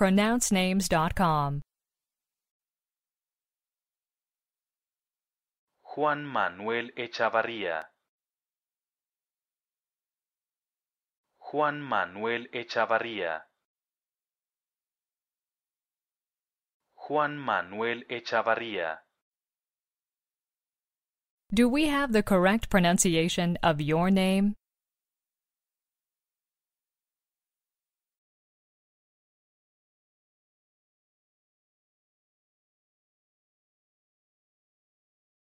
pronouncenames.com. Juan Manuel Echavarría. Juan Manuel Echavarría. Juan Manuel Echavarría. Do we have the correct pronunciation of your name?